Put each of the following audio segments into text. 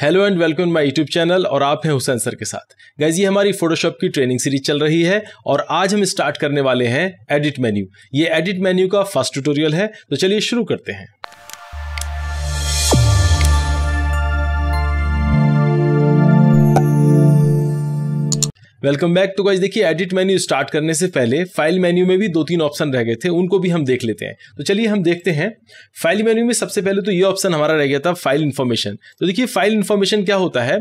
hello and welcome my YouTube channel और आप हैं हुसैन सर के साथ गाइज ये हमारी फोटोशॉप की ट्रेनिंग सीरीज चल रही है और आज हम स्टार्ट करने वाले हैं एडिट मेन्यू ये एडिट मेन्यू का फर्स्ट ट्यूटोरियल है तो चलिए शुरू करते हैं वेलकम बैक तो गाइज देखिए एडिट मेन्यू स्टार्ट करने से पहले फाइल मेन्यू में भी दो तीन ऑप्शन रह गए थे उनको भी हम देख लेते हैं तो चलिए हम देखते हैं फाइल मेन्यू में सबसे पहले तो ये ऑप्शन हमारा रह गया था फाइल इन्फॉर्मेशन तो देखिए फाइल इन्फॉर्मेशन क्या होता है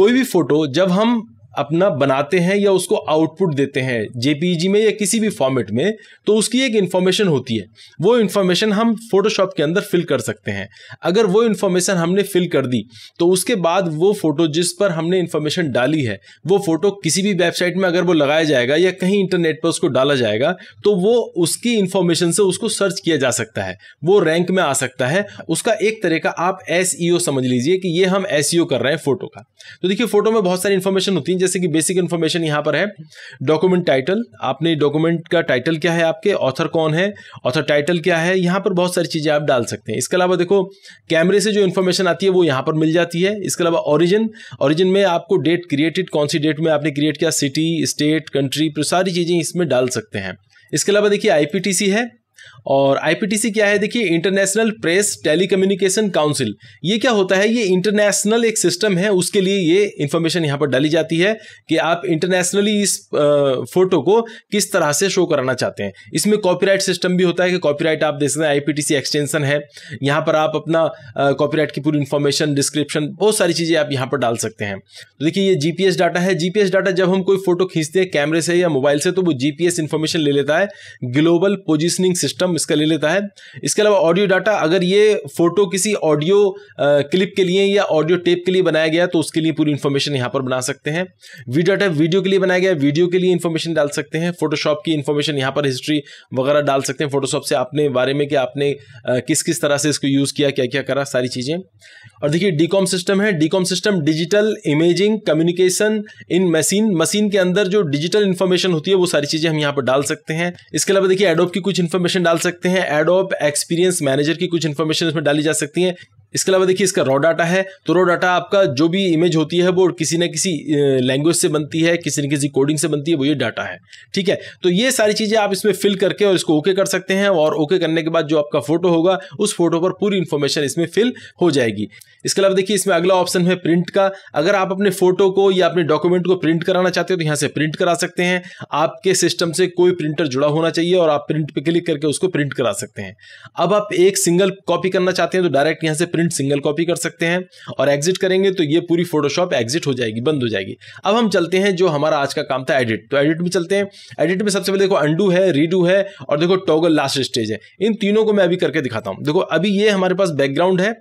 कोई भी फोटो जब हम अपना बनाते हैं या उसको आउटपुट देते हैं जेपीजी e में या किसी भी फॉर्मेट में तो उसकी एक इन्फॉर्मेशन होती है वो इन्फॉर्मेशन हम फोटोशॉप के अंदर फिल कर सकते हैं अगर वो इन्फॉर्मेशन हमने फिल कर दी तो उसके बाद वो फोटो जिस पर हमने इन्फॉर्मेशन डाली है वो फोटो किसी भी वेबसाइट में अगर वो लगाया जाएगा या कहीं इंटरनेट पर उसको डाला जाएगा तो वो उसकी इन्फॉर्मेशन से उसको सर्च किया जा सकता है वो रैंक में आ सकता है उसका एक तरह का आप एस e समझ लीजिए कि ये हम एस e कर रहे हैं फोटो का तो देखिए फोटो में बहुत सारी इन्फॉर्मेशन होती है जैसे कि बेसिक इन्फॉर्मेशन यहाँ पर है डॉक्यूमेंट टाइटल आपने डॉक्यूमेंट का टाइटल क्या है आपके ऑथर कौन है ऑथर टाइटल क्या है यहाँ पर बहुत सारी चीज़ें आप डाल सकते हैं इसके अलावा देखो कैमरे से जो इन्फॉर्मेशन आती है वो यहाँ पर मिल जाती है इसके अलावा ऑरिजिन ऑरिजिन में आपको डेट क्रिएटेड कौन सी डेट में आपने क्रिएट किया सिटी स्टेट कंट्री सारी चीज़ें इसमें डाल सकते हैं इसके अलावा देखिए आई है और आईपीटीसी क्या है देखिए इंटरनेशनल प्रेस टेलीकम्युनिकेशन काउंसिल ये क्या होता है ये इंटरनेशनल एक सिस्टम है उसके लिए ये इन्फॉर्मेशन यहाँ पर डाली जाती है कि आप इंटरनेशनली इस फोटो को किस तरह से शो कराना चाहते हैं इसमें कॉपीराइट सिस्टम भी होता है कि कॉपीराइट आप देख सकते हैं आईपीटीसी एक्सटेंशन है यहाँ पर आप अपना कॉपीराइट की पूरी इन्फॉर्मेशन डिस्क्रिप्शन बहुत सारी चीज़ें आप यहाँ पर डाल सकते हैं तो देखिए ये जीपीएस डाटा है जीपीएस डाटा जब हम कोई फोटो खींचते हैं कैमरे से या मोबाइल से तो वो जीपीएस पी ले लेता है ग्लोबल पोजिशनिंग सिस्टम सिस्टम इसका ले लेता है इसके अलावा ऑडियो डाटा अगर ये फोटो किसी ऑडियो क्लिप के लिए या ऑडियो टेप के लिए बनाया गया तो उसके लिए पूरी इन्फॉर्मेशन यहाँ पर बना सकते हैं वीडियो डाटा वीडियो के लिए बनाया गया वीडियो के लिए इन्फॉर्मेशन डाल सकते हैं फोटोशॉप की इन्फॉर्मेशन यहाँ पर हिस्ट्री वगैरह डाल सकते हैं फोटोशॉप से अपने बारे में कि आपने किस किस तरह से इसको यूज़ किया क्या क्या करा सारी चीज़ें और देखिए डीकॉम सिस्टम है DICOM system digital imaging communication in machine machine के अंदर जो डिजिटल इन्फॉर्मेशन होती है वो सारी चीज़ें हम यहाँ पर डाल सकते हैं इसके अलावा देखिए एडोप की कुछ इन्फॉर्मेशन डाल सकते हैं एडोप एक्सपीरियंस मैनेजर की कुछ इन्फॉर्मेशन इसमें डाली जा सकती है इसके अलावा देखिए इसका रॉ डाटा है तो रॉ डाटा आपका जो भी इमेज होती है वो किसी न किसी लैंग्वेज से बनती है किसी न किसी कोडिंग से बनती है वो ये डाटा है ठीक है तो ये सारी चीज़ें आप इसमें फिल करके और इसको ओके कर सकते हैं और ओके करने के बाद जो आपका फोटो होगा उस फोटो पर पूरी इन्फॉर्मेशन इसमें फिल हो जाएगी इसके अलावा देखिए इसमें अगला ऑप्शन है प्रिंट का अगर आप अपने फोटो को या अपने डॉक्यूमेंट को प्रिंट कराना चाहते हो तो यहाँ से प्रिंट करा सकते हैं आपके सिस्टम से कोई प्रिंटर जुड़ा होना चाहिए और आप प्रिंट पे क्लिक करके उसको प्रिंट करा सकते हैं अब आप एक सिंगल कॉपी करना चाहते हैं तो डायरेक्ट यहाँ से प्रिंट प्रिंट सिंगल कॉपी कर सकते हैं और एग्जिट करेंगे तो ये पूरी फोटोशॉप एग्जिट हो जाएगी बंद हो जाएगी अब हम चलते हैं जो हमारा आज का काम था एडिट तो एडिट में चलते हैं एडिट में सबसे पहले देखो अंडू है रीडू है और देखो टॉगल लास्ट स्टेज है इन तीनों को मैं अभी करके दिखाता हूँ देखो अभी ये हमारे पास बैकग्राउंड है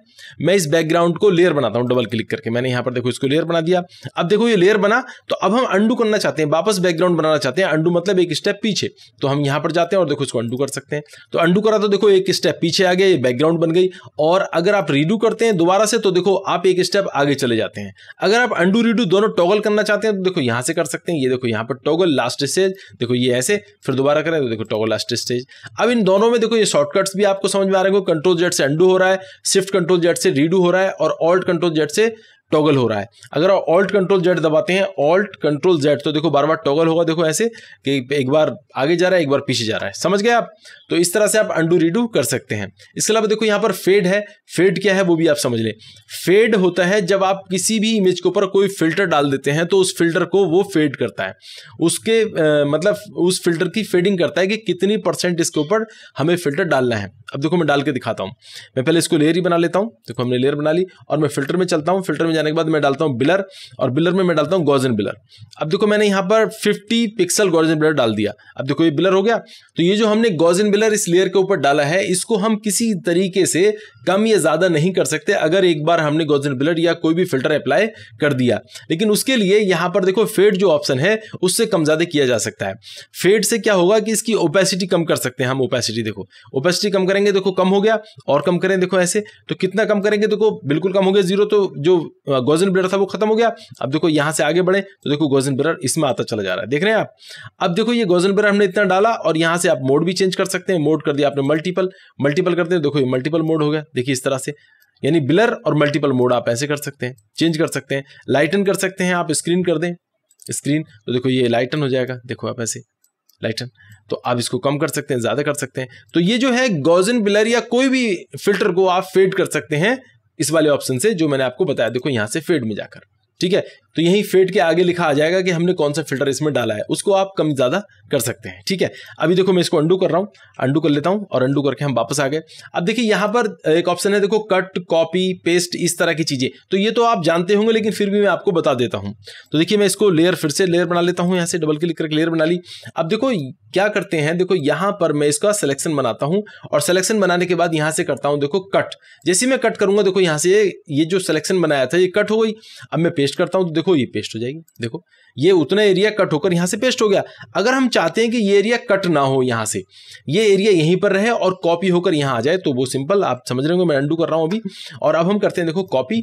मैं इस बैकग्राउंड को लेयर बनाता हूं डबल क्लिक करके मैंने यहां पर देखो इसको लेयर बना दिया अब देखो ये लेयर बना तो अब हम अंडू करना चाहते हैं वापस बैकग्राउंड बनाना चाहते हैं अंडू मतलब एक स्टेप पीछे तो हम यहां पर जाते हैं और देखो इसको अंडू कर सकते हैं तो अंडू करा तो देखो एक स्टेप पीछे आ गया ये बैकग्राउंड बन गई और अगर आप रीडू करते हैं दोबारा से तो देखो आप एक स्टेप आगे चले जाते हैं अगर आप अंडू रीडू दोनों टॉगल करना चाहते हैं तो देखो यहां से कर सकते हैं ये देखो यहां पर टॉगल लास्ट स्टेज देखो ये ऐसे फिर दोबारा करें तो देखो टॉगल लास्ट स्टेज अब इन दोनों में देखो ये शॉर्टकट्स भी आपको समझ में आ रहे हो कंट्रोल जेड से अंडू हो रहा है शिफ्ट कंट्रोल जेड जेड से रीडू हो रहा है और ऑल्ट कंट्रोल जेट से टॉगल हो रहा है अगर आप ऑल्ट कंट्रोल जेड दबाते हैं ऑल्ट कंट्रोल जेड तो देखो बार बार टॉगल होगा देखो ऐसे कि एक बार आगे जा रहा है एक बार पीछे जा रहा है समझ गए आप तो इस तरह से आप अंडू रीडू कर सकते हैं इसके अलावा देखो यहाँ पर फेड है फेड क्या है वो भी आप समझ लें फेड होता है जब आप किसी भी इमेज के ऊपर कोई फिल्टर डाल देते हैं तो उस फिल्टर को वो फेड करता है उसके आ, मतलब उस फिल्टर की फेडिंग करता है कि कितनी परसेंट इसके ऊपर हमें फिल्टर डालना है अब देखो मैं डाल के दिखाता हूँ मैं पहले इसको लेयर ही बना लेता हूँ देखो हमने लेयर बना ली और मैं फिल्टर में चलता हूँ फिल्टर में जाने के बाद मैं डालता हूँ बिलर और बिलर में मैं डालता हूँ गॉर्जन बिलर अब देखो मैंने यहाँ पर फिफ्टी पिक्सल गॉर्जन बिलर डाल दिया अब देखो ये बिलर हो गया तो ये जो हमने गॉर्जन बिलर इस लेयर के ऊपर डाला है इसको हम किसी तरीके से कम या ज़्यादा नहीं कर सकते अगर एक बार हमने गॉर्जन बिलर या कोई भी फिल्टर अप्लाई कर दिया लेकिन उसके लिए यहाँ पर देखो फेड जो ऑप्शन है उससे कम ज़्यादा किया जा सकता है फेड से क्या होगा कि इसकी ओपेसिटी कम कर सकते हैं हम ओपेसिटी देखो ओपेसिटी कम करेंगे देखो कम हो गया और कम करें देखो ऐसे तो कितना कम करेंगे देखो बिल्कुल कम हो गया जीरो तो जो गोजन ब्रर था वो खत्म हो गया अब देखो यहां से आगे बढ़े तो देखो गोजन ब्रर इसमें आता चला जा रहा है देख रहे हैं आप अब देखो ये गोजन ब्रर हमने इतना डाला और यहां से आप मोड भी चेंज कर सकते हैं मोड कर दिया आपने मल्टीपल मल्टीपल करते हैं देखो ये मल्टीपल मोड हो गया देखिए इस तरह से यानी ब्लर और मल्टीपल मोड आप ऐसे कर सकते हैं चेंज कर सकते हैं लाइटन कर सकते हैं आप स्क्रीन कर दें स्क्रीन तो देखो ये लाइटन हो जाएगा देखो आप ऐसे लाइटन तो आप इसको कम कर सकते हैं ज़्यादा कर सकते हैं तो ये जो है गोजन बिलर या कोई भी फिल्टर को आप फेड कर सकते हैं इस वाले ऑप्शन से जो मैंने आपको बताया देखो यहां से फेड में जाकर ठीक है तो यही फेड के आगे लिखा आ जाएगा कि हमने कौन सा फिल्टर इसमें डाला है उसको आप कम ज़्यादा कर सकते हैं ठीक है अभी देखो मैं इसको अंडू कर रहा हूँ अंडू कर लेता हूँ और अंडू करके हम वापस आ गए अब देखिए यहाँ पर एक ऑप्शन है देखो कट कॉपी पेस्ट इस तरह की चीज़ें तो ये तो आप जानते होंगे लेकिन फिर भी मैं आपको बता देता हूँ तो देखिए मैं इसको लेयर फिर से लेयर बना लेता हूँ यहाँ से डबल क्लिक करके लेयर बना ली अब देखो क्या करते हैं देखो यहाँ पर मैं इसका सिलेक्शन बनाता हूँ और सिलेक्शन बनाने के बाद यहाँ से करता हूँ देखो कट जैसे मैं कट करूँगा देखो यहाँ से ये जो सिलेक्शन बनाया था ये कट हो गई अब मैं पेस्ट करता हूँ तो देखो ये पेस्ट हो जाएगी देखो ये उतना एरिया कट होकर यहाँ से पेस्ट हो गया अगर हम चाहते हैं कि ये एरिया कट ना हो यहाँ से ये एरिया यहीं पर रहे और कॉपी होकर यहाँ आ जाए तो वो सिंपल आप समझ रहे हो मैं अंडू कर रहा हूँ अभी और अब हम करते हैं देखो कॉपी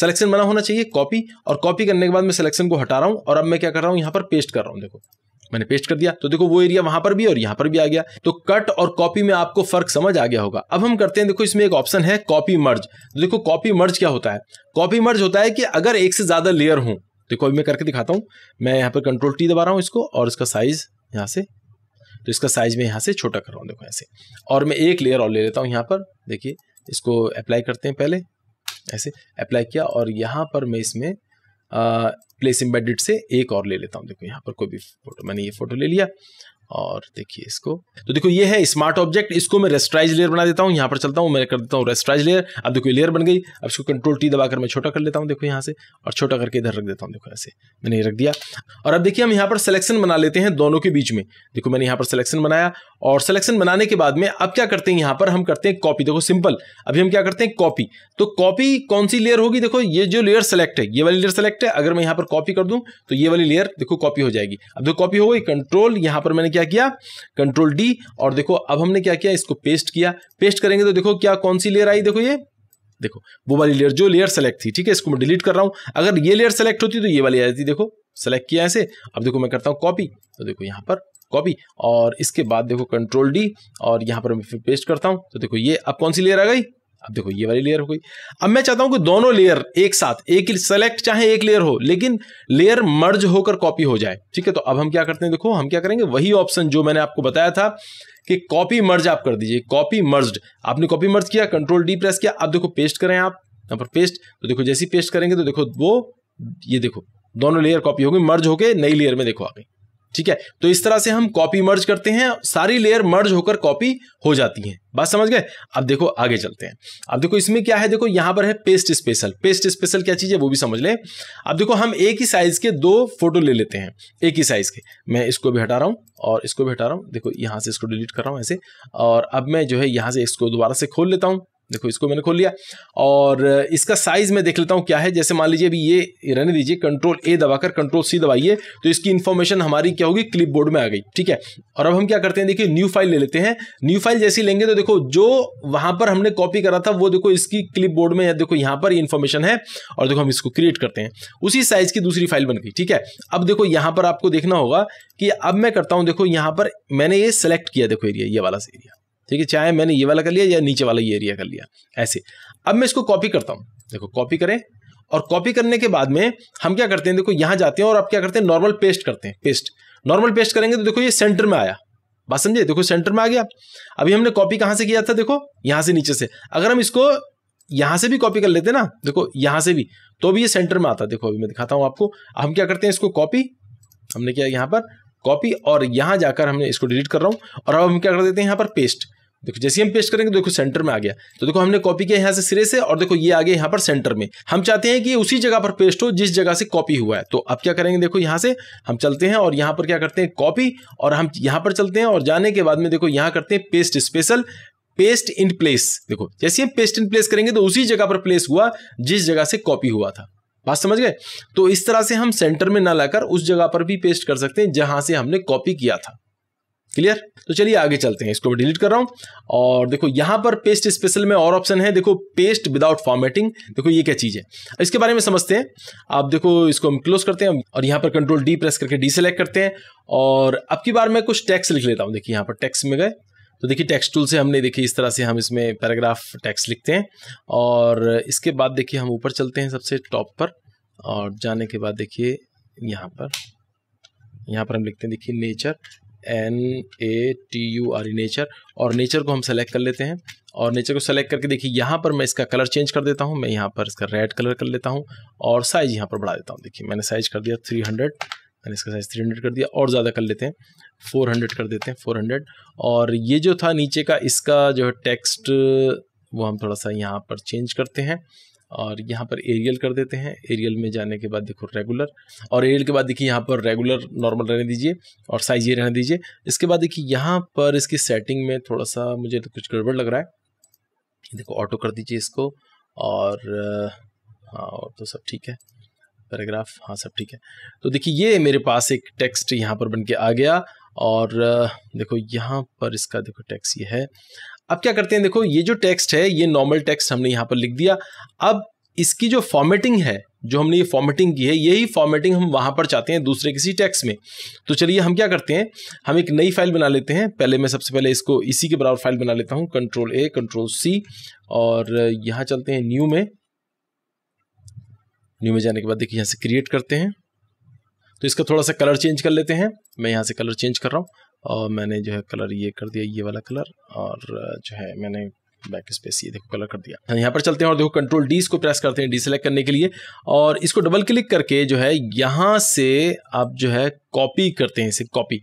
सिलेक्शन बना होना चाहिए कॉपी और कॉपी करने के बाद मैं सिलेक्शन को हटा रहा हूँ और अब मैं क्या कर रहा हूँ यहाँ पर पेस्ट कर रहा हूँ देखो मैंने पेस्ट कर दिया तो देखो वो एरिया वहां पर भी और यहां पर भी आ गया तो कट और कॉपी में आपको फर्क समझ आ गया होगा अब हम करते हैं देखो इसमें एक ऑप्शन है कॉपी मर्ज तो देखो कॉपी मर्ज क्या होता है कॉपी मर्ज होता है कि अगर एक से ज्यादा लेयर हो देखो अभी मैं करके दिखाता हूं मैं यहाँ पर कंट्रोल टी दबा रहा हूं इसको और इसका साइज यहां से तो इसका साइज मैं यहां से छोटा कर रहा हूं देखो ऐसे और मैं एक लेयर और ले लेता हूँ यहां पर देखिए इसको अप्लाई करते हैं पहले ऐसे अप्लाई किया और यहां पर मैं इसमें प्लेस इम्बेडेड से एक और ले लेता हूँ देखो यहाँ पर कोई भी फोटो मैंने ये फोटो ले लिया और देखिए इसको तो देखो ये है स्मार्ट ऑब्जेक्ट इसको मैं रेस्ट्राइज लेयर बना देता हूँ यहाँ पर चलता हूँ मैं कर देता हूँ रेस्ट्राइज लेयर अब देखो लेयर बन गई अब इसको कंट्रोल टी दबाकर मैं छोटा कर लेता हूँ देखो यहाँ से और छोटा करके इधर रख देता हूँ देखो ऐसे मैंने ये रख दिया और अब देखिए हम यहाँ पर सिलेक्शन बना लेते हैं दोनों के बीच में देखो मैंने यहाँ पर सिलेक्शन बनाया और सिलेक्शन बनाने के बाद में अब क्या करते हैं यहाँ पर हम करते हैं कॉपी देखो सिंपल अभी हम क्या करते हैं कॉपी तो कॉपी कौन सी लेयर होगी देखो ये जो लेयर सेलेक्ट है ये वाली लेयर सेलेक्ट है अगर मैं यहाँ पर कॉपी कर दूँ तो ये वाली लेयर देखो कॉपी हो जाएगी अब देखो कॉपी हो गई कंट्रोल यहाँ पर मैंने क्या क्या किया कंट्रोल डी और देखो अब हमने क्या किया इसको पेस्ट किया पेस्ट करेंगे तो देखो क्या कौन सी लेयर आई देखो ये देखो वो वाली लेयर जो लेयर सेलेक्ट थी ठीक है इसको मैं डिलीट कर रहा हूं अगर ये लेयर सेलेक्ट होती तो ये वाली आ जाती देखो सेलेक्ट किया ऐसे अब देखो मैं करता हूं कॉपी तो देखो यहां पर कॉपी और इसके बाद देखो कंट्रोल डी और यहां पर मैं पेस्ट करता हूं तो देखो ये अब कौन सी लेयर आ गई अब देखो ये वाली लेयर हो गई अब मैं चाहता हूं कि दोनों लेयर एक साथ एक सेलेक्ट चाहे एक लेयर हो लेकिन लेयर मर्ज होकर कॉपी हो जाए ठीक है तो अब हम क्या करते हैं देखो हम क्या करेंगे वही ऑप्शन जो मैंने आपको बताया था कि कॉपी मर्ज आप कर दीजिए कॉपी मर्ज्ड आपने कॉपी मर्ज किया कंट्रोल डी प्रेस किया अब देखो पेस्ट करें आप यहाँ पर पेस्ट तो देखो जैसी पेस्ट करेंगे तो देखो वो ये देखो दोनों लेयर कॉपी हो गई मर्ज होके नई लेयर में देखो आ गई ठीक है तो इस तरह से हम कॉपी मर्ज करते हैं सारी लेयर मर्ज होकर कॉपी हो जाती है बात समझ गए अब देखो आगे चलते हैं अब देखो इसमें क्या है देखो यहां पर है पेस्ट स्पेशल पेस्ट स्पेशल क्या चीज है वो भी समझ लें अब देखो हम एक ही साइज के दो फोटो ले लेते हैं एक ही साइज के मैं इसको भी हटा रहा हूं और इसको भी हटा रहा हूं देखो यहां से इसको डिलीट कर रहा हूं ऐसे और अब मैं जो है यहां से इसको दोबारा से खोल लेता हूं देखो इसको मैंने खोल लिया और इसका साइज मैं देख लेता हूं क्या है जैसे मान लीजिए अभी ये रहने दीजिए कंट्रोल ए दबाकर कंट्रोल सी दबाइए तो इसकी इन्फॉर्मेशन हमारी क्या होगी क्लिपबोर्ड में आ गई ठीक है और अब हम क्या करते हैं देखिए न्यू फाइल ले लेते हैं न्यू फाइल जैसी लेंगे तो देखो जो वहां पर हमने कॉपी करा था वो देखो इसकी क्लिप में या देखो यहाँ पर इन्फॉर्मेशन है और देखो हम इसको क्रिएट करते हैं उसी साइज की दूसरी फाइल बन गई ठीक है अब देखो यहां पर आपको देखना होगा कि अब मैं करता हूँ देखो यहाँ पर मैंने ये सेलेक्ट किया देखो एरिया ये वाला एरिया ठीक है चाहे मैंने ये वाला कर लिया या नीचे वाला ये एरिया कर लिया ऐसे अब मैं इसको कॉपी करता हूँ देखो कॉपी करें और कॉपी करने के बाद में हम क्या करते हैं देखो यहाँ जाते हैं और आप क्या करते हैं नॉर्मल पेस्ट करते हैं पेस्ट नॉर्मल पेस्ट करेंगे तो देखो ये सेंटर में आया बात समझे देखो सेंटर में आ गया अभी हमने कॉपी कहाँ से किया था देखो यहाँ से नीचे से अगर हम इसको यहाँ से भी कॉपी कर लेते ना देखो यहाँ से भी तो भी ये सेंटर में आता देखो अभी मैं दिखाता हूँ आपको हम क्या करते हैं इसको कॉपी हमने किया यहाँ पर कॉपी और यहाँ जाकर हमने इसको डिलीट कर रहा हूँ और अब हम क्या कर देते हैं यहाँ पर पेस्ट देखो जैसे हम पेस्ट करेंगे देखो सेंटर में आ गया तो देखो हमने कॉपी किया यहाँ से सिरे से और देखो ये आ गया यहाँ पर सेंटर में हम चाहते हैं कि उसी जगह पर पेस्ट हो जिस जगह से कॉपी हुआ है तो अब क्या करेंगे देखो यहाँ से हम चलते हैं और यहाँ पर क्या करते हैं कॉपी और हम यहाँ पर चलते हैं और जाने के बाद में देखो यहाँ करते हैं paste special paste in place देखो जैसे हम पेस्ट इन प्लेस करेंगे तो उसी जगह पर प्लेस हुआ जिस जगह से कॉपी हुआ था बात समझ गए तो इस तरह से हम सेंटर में ना लाकर उस जगह पर भी पेस्ट कर सकते हैं जहां से हमने कॉपी किया था क्लियर तो चलिए आगे चलते हैं इसको मैं डिलीट कर रहा हूँ और देखो यहाँ पर पेस्ट स्पेशल में और ऑप्शन है देखो पेस्ट विदाउट फॉर्मेटिंग देखो ये क्या चीज़ है इसके बारे में समझते हैं आप देखो इसको हम क्लोज करते हैं और यहाँ पर कंट्रोल डी प्रेस करके डी सेलेक्ट करते हैं और अब की बार मैं कुछ टैक्स लिख लेता हूँ देखिए यहाँ पर टैक्स में गए तो देखिए टैक्स टूल से हमने देखिए इस तरह से हम इसमें पैराग्राफ टेक्स्ट लिखते हैं और इसके बाद देखिए हम ऊपर चलते हैं सबसे टॉप पर और जाने के बाद देखिए यहाँ पर यहाँ पर हम लिखते हैं देखिए nature N A T U R E nature और नेचर को हम सेलेक्ट कर लेते हैं और नेचर को सेलेक्ट करके देखिए यहाँ पर मैं इसका कलर चेंज कर देता हूँ मैं यहाँ पर इसका रेड कलर कर लेता हूँ और साइज़ यहाँ पर बढ़ा देता हूँ देखिए मैंने साइज़ कर दिया थ्री हंड्रेड मैंने इसका साइज़ थ्री हंड्रेड कर दिया और ज़्यादा कर लेते हैं फोर हंड्रेड कर देते हैं फोर हंड्रेड और ये जो था नीचे का इसका जो है टेक्स्ट वो हम थोड़ा सा यहाँ पर चेंज करते हैं और यहाँ पर एरियल कर देते हैं एरियल में जाने के बाद देखो रेगुलर और एरियल के बाद देखिए यहाँ पर रेगुलर नॉर्मल रहने दीजिए और साइज ये रहने दीजिए इसके बाद देखिए यहाँ पर इसकी सेटिंग में थोड़ा सा मुझे तो कुछ गड़बड़ लग रहा है देखो ऑटो कर दीजिए इसको और हाँ और तो सब ठीक है पैराग्राफ हाँ सब ठीक है तो देखिए ये मेरे पास एक टेक्स्ट यहाँ पर बन के आ गया और देखो यहाँ पर इसका देखो टेक्स्ट ये है अब क्या करते हैं देखो ये जो टेक्स्ट है ये नॉर्मल टेक्स्ट हमने यहाँ पर लिख दिया अब इसकी जो फॉर्मेटिंग है जो हमने ये फॉर्मेटिंग की है यही फॉर्मेटिंग हम वहाँ पर चाहते हैं दूसरे किसी टेक्स में तो चलिए हम क्या करते हैं हम एक नई फाइल बना लेते हैं पहले मैं सबसे पहले इसको इसी के बराबर फाइल बना लेता हूँ कंट्रोल ए कंट्रोल सी और यहाँ चलते हैं न्यू में न्यू में जाने के बाद देखिए यहाँ से क्रिएट करते हैं तो इसका थोड़ा सा कलर चेंज कर लेते हैं मैं यहाँ से कलर चेंज कर रहा हूँ और मैंने जो है कलर ये कर दिया ये वाला कलर और जो है मैंने बैक स्पेस ये देखो कलर कर दिया यहाँ पर चलते हैं और देखो कंट्रोल डी इसको प्रेस करते हैं डी सेलेक्ट करने के लिए और इसको डबल क्लिक करके जो है यहाँ से आप जो है कॉपी करते हैं इसे कॉपी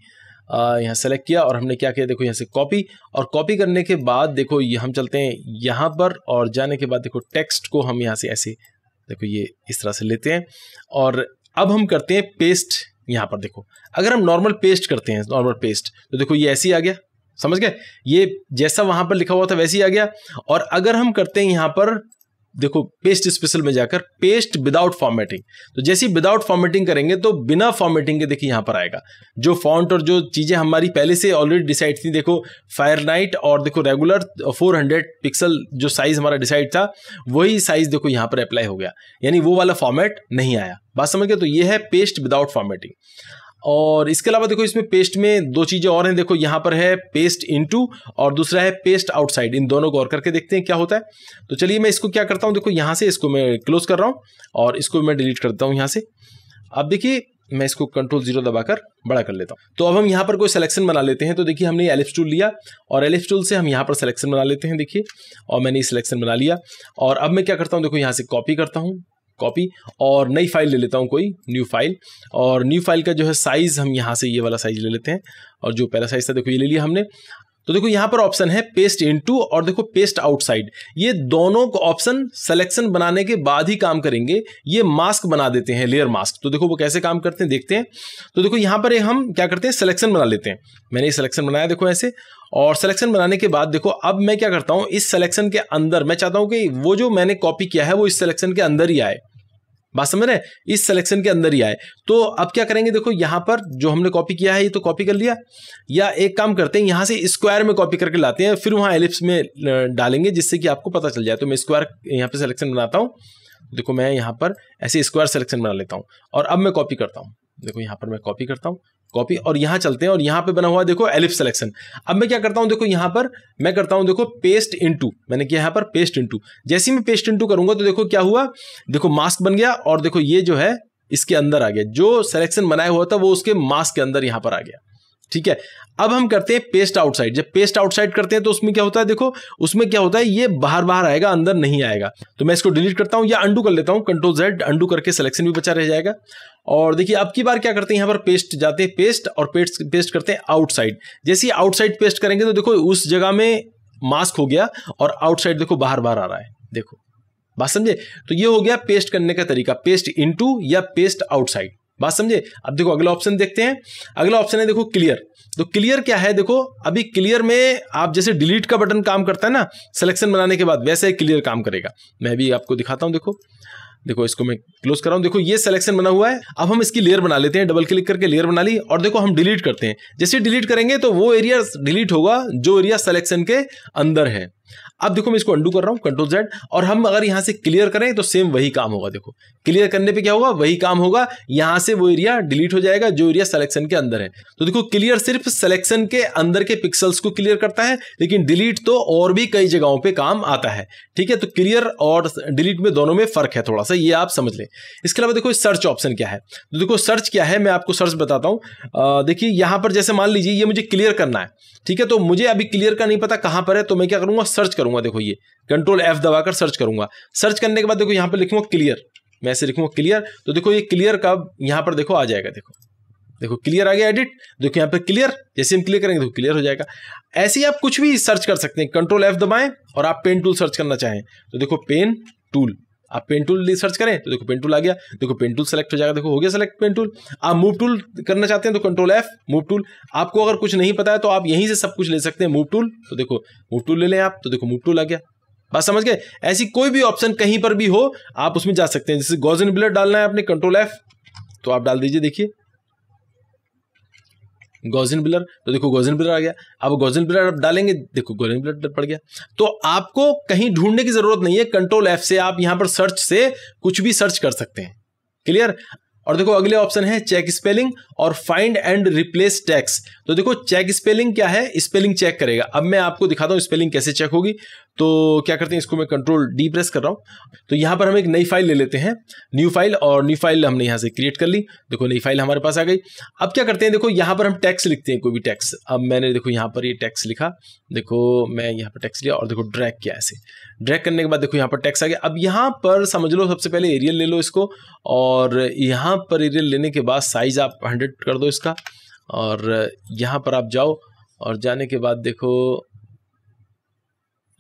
यहाँ सेलेक्ट किया और हमने क्या किया देखो यहाँ से कॉपी और कॉपी करने के बाद देखो ये हम चलते हैं यहाँ पर और जाने के बाद देखो टेक्स्ट को हम यहाँ से ऐसे देखो ये इस तरह से लेते हैं और अब हम करते हैं पेस्ट यहां पर देखो अगर हम नॉर्मल पेस्ट करते हैं नॉर्मल पेस्ट तो देखो ये ऐसे ही आ गया समझ गए ये जैसा वहां पर लिखा हुआ था वैसे ही आ गया और अगर हम करते हैं यहां पर देखो पेस्ट स्पेशल में जाकर पेस्ट विदाउट फॉर्मेटिंग तो जैसे ही विदाउट फॉर्मेटिंग करेंगे तो बिना फॉर्मेटिंग के देखिए यहां पर आएगा जो फॉन्ट और जो चीज़ें हमारी पहले से ऑलरेडी डिसाइड थी देखो फायर नाइट और देखो रेगुलर 400 पिक्सल जो साइज़ हमारा डिसाइड था वही साइज़ देखो यहां पर अप्लाई हो गया यानी वो वाला फॉर्मेट नहीं आया बात समझ गए तो यह है पेस्ट विदाउट फॉर्मेटिंग और इसके अलावा देखो इसमें पेस्ट में दो चीज़ें और हैं देखो यहाँ पर है पेस्ट इनटू और दूसरा है पेस्ट आउटसाइड इन दोनों को और करके देखते हैं क्या होता है तो चलिए मैं इसको क्या करता हूँ देखो यहाँ से इसको मैं क्लोज कर रहा हूँ और इसको मैं डिलीट करता हूँ यहाँ से अब देखिए मैं इसको कंट्रोल जीरो दबाकर बड़ा कर लेता हूँ तो अब हम यहाँ पर कोई सिलेक्शन बना लेते हैं तो देखिए हमने एफ टूल लिया और एफ टूल से हम यहाँ पर सिलेक्शन बना लेते हैं देखिए और मैंने ये सिलेक्शन बना लिया और अब मैं क्या करता हूँ देखो यहाँ से कॉपी करता हूँ कॉपी और नई फाइल ले लेता हूँ कोई न्यू फाइल और न्यू फाइल का जो है साइज़ हम यहाँ से ये वाला साइज़ ले लेते हैं और जो पहला साइज़ था देखो ये ले लिया हमने तो देखो यहाँ पर ऑप्शन है पेस्ट इनटू और देखो पेस्ट आउटसाइड ये दोनों को ऑप्शन सिलेक्शन बनाने के बाद ही काम करेंगे ये मास्क बना देते हैं लेयर मास्क तो देखो वो कैसे काम करते हैं देखते हैं तो देखो यहाँ पर हम क्या करते हैं सिलेक्शन बना लेते हैं मैंने ये सिलेक्शन बनाया देखो ऐसे और सिलेक्शन बनाने के बाद देखो अब मैं क्या करता हूँ इस सिलेक्शन के अंदर मैं चाहता हूँ कि वो जो मैंने कॉपी किया है वो इस सिलेक्शन के अंदर ही आए बात समझ रहे इस सिलेक्शन के अंदर ही आए तो अब क्या करेंगे देखो यहाँ पर जो हमने कॉपी किया है ये तो कॉपी कर लिया या एक काम करते हैं यहाँ से स्क्वायर में कॉपी करके लाते हैं फिर वहाँ एलिप्स में डालेंगे जिससे कि आपको पता चल जाए तो मैं स्क्वायर यहाँ पर सिलेक्शन बनाता हूँ देखो मैं यहाँ पर ऐसे स्क्वायर सिलेक्शन बना लेता हूँ और अब मैं कॉपी करता हूँ देखो यहाँ पर मैं कॉपी करता हूँ कॉपी और यहाँ चलते हैं और यहाँ पे बना हुआ देखो एलिफ सिलेक्शन अब मैं क्या करता हूँ देखो यहाँ पर मैं करता हूँ देखो पेस्ट इनटू मैंने किया यहाँ पर पेस्ट इनटू जैसे ही मैं पेस्ट इनटू करूंगा तो देखो क्या हुआ देखो मास्क बन गया और देखो ये जो है इसके अंदर आ गया जो सिलेक्शन बनाया हुआ था वो उसके मास्क के अंदर यहाँ पर आ गया ठीक है अब हम करते हैं पेस्ट आउटसाइड जब पेस्ट आउटसाइड करते हैं तो उसमें क्या होता है देखो उसमें क्या होता है ये बाहर बाहर आएगा अंदर नहीं आएगा तो मैं इसको डिलीट करता हूं या अंडू कर लेता हूं कंट्रोल जेड अंडू करके सिलेक्शन भी बचा रह जाएगा और देखिए अब की बार क्या करते हैं यहां पर पेस्ट जाते हैं पेस्ट और पेस्ट पेस्ट करते हैं आउटसाइड जैसे आउटसाइड पेस्ट करेंगे तो देखो उस जगह में मास्क हो गया और आउटसाइड देखो बाहर बाहर आ रहा है देखो बात समझे तो ये हो गया पेस्ट करने का तरीका पेस्ट इनटू या पेस्ट आउटसाइड बात समझे अब देखो अगला ऑप्शन देखते हैं अगला ऑप्शन है देखो क्लियर तो क्लियर क्या है देखो अभी क्लियर में आप जैसे डिलीट का बटन काम करता है ना सिलेक्शन बनाने के बाद वैसे ही क्लियर काम करेगा मैं भी आपको दिखाता हूं देखो देखो इसको मैं क्लोज कर रहा हूं देखो ये सिलेक्शन बना हुआ है अब हम इसकी लेयर बना लेते हैं डबल क्लिक करके लेयर बना ली और देखो हम डिलीट करते हैं जैसे डिलीट करेंगे तो वो एरिया डिलीट होगा जो एरिया सिलेक्शन के अंदर है अब देखो मैं इसको अंडू कर रहा हूं कंट्रोल जेड और हम अगर यहां से क्लियर करें तो सेम वही काम होगा देखो क्लियर करने पे क्या होगा वही काम होगा यहां से वो एरिया डिलीट हो जाएगा जो एरिया सिलेक्शन के अंदर है तो देखो क्लियर सिर्फ सिलेक्शन के अंदर के पिक्सल्स को क्लियर करता है लेकिन डिलीट तो और भी कई जगहों पर काम आता है ठीक है तो क्लियर और डिलीट में दोनों में फर्क है थोड़ा सा ये आप समझ लें इसके अलावा देखो सर्च ऑप्शन क्या है तो देखो सर्च क्या है मैं आपको सर्च बताता हूँ देखिए यहां पर जैसे मान लीजिए ये मुझे क्लियर करना है ठीक है तो मुझे अभी क्लियर का नहीं पता कहां पर है तो मैं क्या करूंगा सर्च करूंगा करूंगा देखो ये कंट्रोल एफ दबाकर सर्च करूंगा सर्च करने के बाद देखो यहाँ पर लिखूंगा क्लियर मैं ऐसे लिखूंगा क्लियर तो देखो ये क्लियर का यहाँ पर देखो आ जाएगा देखो देखो क्लियर आ गया एडिट देखो यहाँ पे क्लियर जैसे हम क्लियर करेंगे तो क्लियर हो जाएगा ऐसे ही आप कुछ भी सर्च कर सकते हैं कंट्रोल एफ दबाएं और आप पेन टूल सर्च करना चाहें तो देखो पेन टूल आप पेन टूल सर्च करें तो देखो पेन टूल आ गया देखो पेन टूल सेलेक्ट हो जाएगा देखो हो गया सेलेक्ट पेन टूल आप मूव टूल करना चाहते हैं तो कंट्रोल एफ मूव टूल आपको अगर कुछ नहीं पता है तो आप यहीं से सब कुछ ले सकते हैं मूव टूल तो देखो मूव टूल ले लें आप तो देखो मूव टूल आ गया बात समझ गए ऐसी कोई भी ऑप्शन कहीं पर भी हो आप उसमें जा सकते हैं जैसे गोजन बिलर डालना है आपने कंट्रोल एफ तो आप डाल दीजिए देखिए गोजिन बिलर तो देखो गोजिन बिलर आ गया अब गोजिन बिलर अब डालेंगे देखो गोजिन बिलर पड़ गया तो आपको कहीं ढूंढने की जरूरत नहीं है कंट्रोल एफ से आप यहां पर सर्च से कुछ भी सर्च कर सकते हैं क्लियर और देखो अगले ऑप्शन है चेक स्पेलिंग और फाइंड एंड रिप्लेस टैक्स तो देखो चेक स्पेलिंग क्या है स्पेलिंग चेक करेगा अब मैं आपको दिखाता हूं स्पेलिंग कैसे चेक होगी तो क्या करते हैं इसको मैं कंट्रोल डी प्रेस कर रहा हूँ तो यहाँ पर हम एक नई फाइल ले लेते हैं न्यू फाइल और न्यू फाइल हमने यहाँ से क्रिएट कर ली देखो नई फाइल हमारे पास आ गई अब क्या करते हैं देखो यहाँ पर हम टैक्स लिखते हैं कोई भी टैक्स अब मैंने देखो यहाँ पर ये यह टैक्स लिखा देखो मैं यहाँ पर टैक्स लिया और देखो ड्रैक किया ऐसे ड्रैक करने के बाद देखो यहाँ पर टैक्स आ गया अब यहाँ पर समझ लो सबसे पहले एरियल ले लो इसको और यहाँ पर एरियल लेने के बाद साइज आप हंड्रेड कर दो इसका और यहाँ पर आप जाओ और जाने के बाद देखो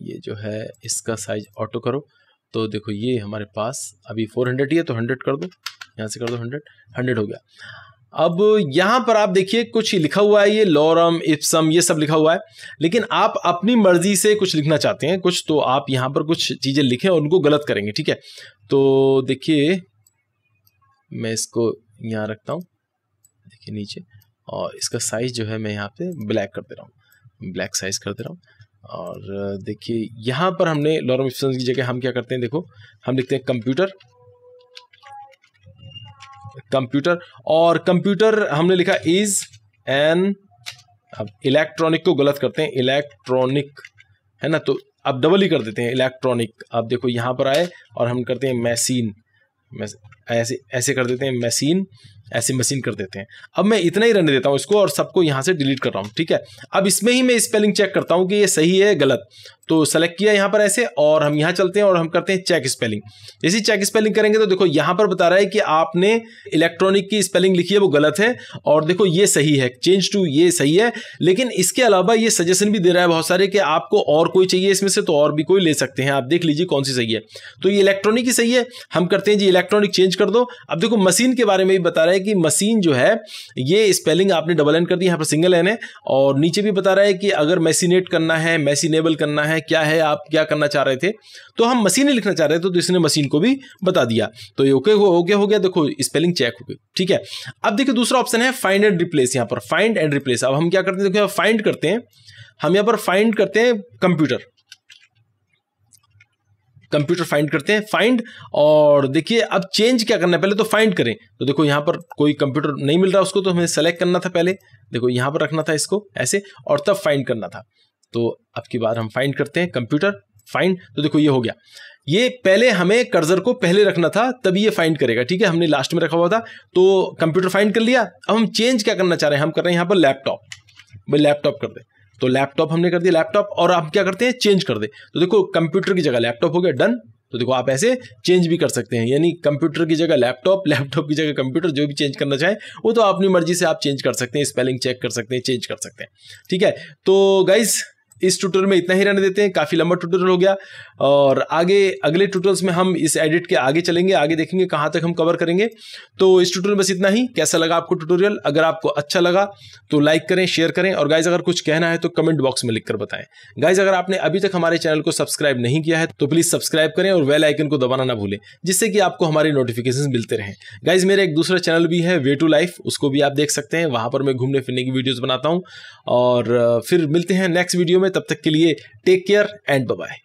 ये जो है इसका साइज ऑटो करो तो देखो ये हमारे पास अभी फोर हंड्रेड ही है तो हंड्रेड कर दो यहाँ से कर दो हंड्रेड हंड्रेड हो गया अब यहाँ पर आप देखिए कुछ लिखा हुआ है ये लॉरम इप्सम ये सब लिखा हुआ है लेकिन आप अपनी मर्जी से कुछ लिखना चाहते हैं कुछ तो आप यहाँ पर कुछ चीज़ें लिखें और उनको गलत करेंगे ठीक है तो देखिए मैं इसको यहाँ रखता हूँ देखिए नीचे और इसका साइज़ जो है मैं यहाँ पे ब्लैक कर दे रहा हूँ ब्लैक साइज़ कर दे रहा हूँ और देखिए यहाँ पर हमने लॉरम इफ्सन की जगह हम क्या करते हैं देखो हम लिखते हैं कंप्यूटर कंप्यूटर और कंप्यूटर हमने लिखा इज एन अब इलेक्ट्रॉनिक को गलत करते हैं इलेक्ट्रॉनिक है ना तो अब डबल ही कर देते हैं इलेक्ट्रॉनिक अब देखो यहाँ पर आए और हम करते हैं मैसिन ऐसे ऐसे कर देते हैं मैसिन ऐसे मशीन कर देते हैं अब मैं इतना ही रहने देता हूँ इसको और सबको यहाँ से डिलीट कर रहा हूँ ठीक है अब इसमें ही मैं स्पेलिंग चेक करता हूँ कि ये सही है गलत तो सेलेक्ट किया यहां पर ऐसे और हम यहां चलते हैं और हम करते हैं चेक स्पेलिंग जैसे चेक स्पेलिंग करेंगे तो देखो यहां पर बता रहा है कि आपने इलेक्ट्रॉनिक की स्पेलिंग लिखी है वो गलत है और देखो ये सही है चेंज टू ये सही है लेकिन इसके अलावा ये सजेशन भी दे रहा है बहुत सारे कि आपको और कोई चाहिए इसमें से तो और भी कोई ले सकते हैं आप देख लीजिए कौन सी सही है तो ये इलेक्ट्रॉनिक ही सही है हम करते हैं जी इलेक्ट्रॉनिक चेंज कर दो अब देखो मशीन के बारे में भी बता रहा है कि मशीन जो है ये स्पेलिंग आपने डबल एन कर दी यहां पर सिंगल एन है और नीचे भी बता रहा है कि अगर मैसीनेट करना है मैसीनेबल करना है है क्या है आप क्या करना चाह रहे थे तो हम मशीनें लिखना चाह रहे थे तो इसने मशीन को भी बता दिया तो ये ओके हो गया हो गया देखो स्पेलिंग चेक हो गई ठीक है अब देखिए दूसरा ऑप्शन है फाइंड एंड रिप्लेस यहाँ पर फाइंड एंड रिप्लेस अब हम क्या करते हैं देखो फाइंड करते हैं हम यहाँ पर फाइंड करते हैं कंप्यूटर कंप्यूटर फाइंड करते हैं फाइंड और देखिए अब चेंज क्या करना है पहले तो फाइंड करें तो देखो यहाँ पर कोई कंप्यूटर नहीं मिल रहा उसको तो हमें सेलेक्ट करना था पहले देखो यहाँ पर रखना था इसको ऐसे और तब फाइंड करना था तो अब की बार हम फाइंड करते हैं कंप्यूटर फाइंड तो देखो ये हो गया ये पहले हमें कर्जर को पहले रखना था तभी ये फाइंड करेगा ठीक है हमने लास्ट में रखा हुआ था तो कंप्यूटर फाइंड कर लिया अब हम चेंज क्या करना चाह रहे हैं हम कर रहे हैं यहाँ पर लैपटॉप भाई लैपटॉप कर दे तो लैपटॉप हमने कर दिया लैपटॉप और आप क्या करते हैं चेंज कर दे तो देखो कंप्यूटर की जगह लैपटॉप हो गया डन तो देखो आप ऐसे चेंज भी कर सकते हैं यानी कंप्यूटर की जगह लैपटॉप लैपटॉप की जगह कंप्यूटर जो भी चेंज करना चाहें वो तो अपनी मर्जी से आप चेंज कर सकते हैं स्पेलिंग चेक कर सकते हैं चेंज कर सकते हैं ठीक है तो गाइज़ इस ट्यूटोरियल में इतना ही रहने देते हैं काफ़ी लंबा ट्यूटोरियल हो गया और आगे अगले ट्यूटोरियल्स में हम इस एडिट के आगे चलेंगे आगे देखेंगे कहाँ तक हम कवर करेंगे तो इस ट्यूटोरियल बस इतना ही कैसा लगा आपको ट्यूटोरियल अगर आपको अच्छा लगा तो लाइक करें शेयर करें और गाइज अगर कुछ कहना है तो कमेंट बॉक्स में लिखकर बताएं गाइज अगर आपने अभी तक हमारे चैनल को सब्सक्राइब नहीं किया है तो प्लीज़ सब्सक्राइब करें और वेल आइकन को दबाना ना भूलें जिससे कि आपको हमारे नोटिफिकेशन मिलते रहें गाइज मेरा एक दूसरा चैनल भी है वे टू लाइफ उसको भी आप देख सकते हैं वहाँ पर मैं घूमने फिरने की वीडियोज़ बनाता हूँ और फिर मिलते हैं नेक्स्ट वीडियो में तब तक के लिए टेक केयर एंड बाय